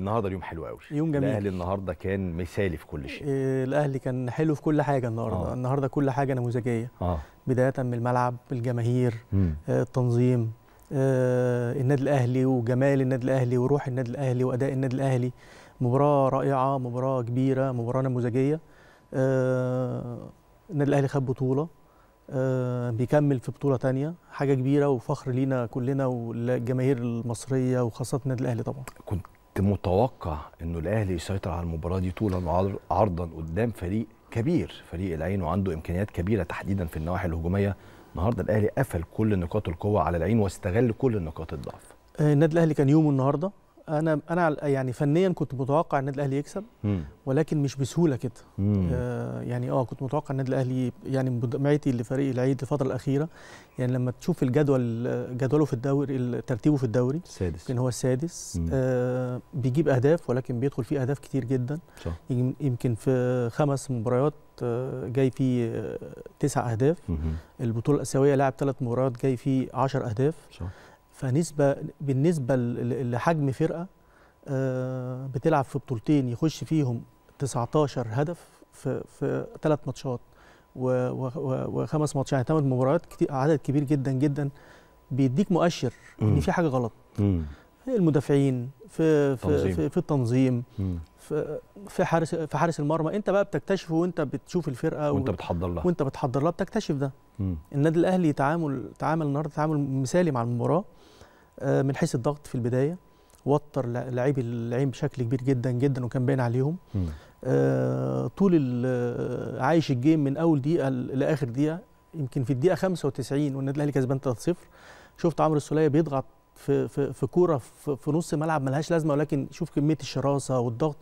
النهارده اليوم حلو قوي يوم جميل الاهلي النهارده كان مثالي في كل شيء إيه، الاهلي كان حلو في كل حاجه النهارده آه. النهارده كل حاجه نموذجيه آه. بدايه من الملعب الجماهير مم. آه التنظيم آه النادي الاهلي وجمال النادي الاهلي وروح النادي الاهلي واداء النادي الاهلي مباراه رائعه مباراه كبيره مباراه نموذجيه آه النادي الاهلي خد بطوله آه بيكمل في بطوله ثانيه حاجه كبيره وفخر لينا كلنا والجماهير المصريه وخاصه النادي الاهلي طبعا كنت متوقع انه الاهلي يسيطر على المباراه دي طولا عرضا قدام فريق كبير فريق العين وعنده امكانيات كبيره تحديدا في النواحي الهجوميه النهارده الاهلي قفل كل نقاط القوه على العين واستغل كل نقاط الضعف آه، النادي الاهلي كان يومه النهارده انا انا يعني فنيا كنت متوقع النادي الاهلي يكسب مم. ولكن مش بسهوله كده آه يعني اه كنت متوقع النادي الاهلي يعني معيتي لفريق العيد الفتره الاخيره يعني لما تشوف الجدول جدوله في الدوري ترتيبه في الدوري السادس ان هو السادس آه بيجيب اهداف ولكن بيدخل فيه اهداف كتير جدا صح. يمكن في خمس مباريات آه، جاي فيه آه، تسع اهداف مم. البطوله الاسيويه لعب ثلاث مباريات جاي فيه 10 اهداف صح. فنسبه بالنسبه لحجم فرقه آه، بتلعب في بطولتين يخش فيهم 19 هدف في في ثلاث ماتشات وخمس ماتشات يعني ثمان مباريات عدد كبير جدا جدا بيديك مؤشر ان في حاجه غلط المدافعين في في في, في التنظيم في حارس في حارس المرمى انت بقى بتكتشفه وانت بتشوف الفرقه وانت بتحضر لها وانت بتحضر لها بتكتشف ده مم. النادي الاهلي تعامل تعامل النهارده تعامل مثالي مع المباراه آه، من حيث الضغط في البدايه وتر لاعبي اللعيب بشكل كبير جدا جدا وكان باين عليهم آه طول آه، عايش الجيم من اول دقيقه لاخر دقيقه يمكن في الدقيقه 95 والنادي الاهلي كسبان 3-0 شفت عمرو السوليه بيضغط في في في كوره في, في نص ملعب ملهاش لازمه ولكن شوف كميه الشراسه والضغط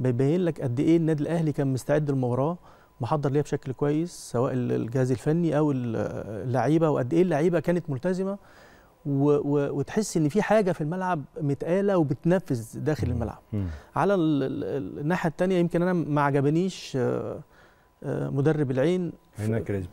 بيبين لك قد ايه النادي الاهلي كان مستعد للمباراه محضر ليها بشكل كويس سواء الجهاز الفني او اللعيبه وقد ايه اللعيبه كانت ملتزمه و و وتحس ان في حاجه في الملعب متقاله وبتنفذ داخل الملعب على الناحيه الثانيه يمكن انا ما عجبنيش آه، آه، مدرب العين هنا كريسبو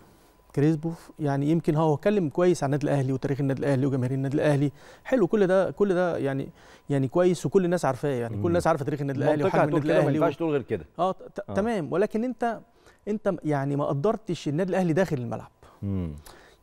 كريسبو يعني يمكن هو اتكلم كويس عن النادي الاهلي وتاريخ النادي الاهلي وجماهير النادي الاهلي حلو كل ده كل ده يعني يعني كويس وكل الناس عارفاه يعني كل الناس عارفه تاريخ النادي الاهلي وحجم النادي الاهلي ما ينفعش تقول غير كده آه،, اه تمام ولكن انت انت يعني ما قدرتش النادي الاهلي داخل الملعب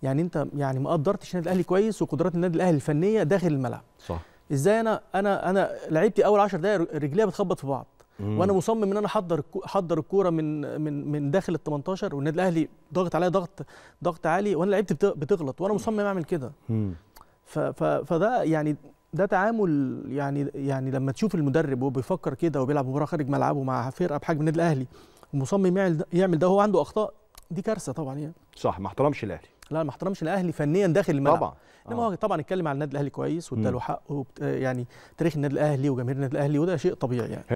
يعني انت يعني ما قدرتش النادي الاهلي كويس وقدرات النادي الاهلي الفنيه داخل الملعب صح ازاي انا انا انا لعيبتي اول 10 دقائق رجليها بتخبط في بعض مم. وانا مصمم ان انا احضر احضر الكوره من من من داخل ال 18 والنادي الاهلي ضاغط عليا ضغط ضغط عالي وانا لعيبتي بتغلط وانا مصمم اعمل كده فده يعني ده تعامل يعني يعني لما تشوف المدرب وهو بيفكر كده وبيلعب مباراه خارج ملعبه مع فرقه بحجم النادي الاهلي ومصمم يعمل ده يعمل ده وهو عنده اخطاء دي كارثه طبعا يعني صح ما احترمش الاهلي لا ما احترمش الاهلي فنيا داخل الملعب طبعا انما آه. هو طبعا اتكلم على النادي الاهلي كويس واداله حقه يعني تاريخ النادي الاهلي وجماهير النادي الاهلي وده شيء طبيعي يعني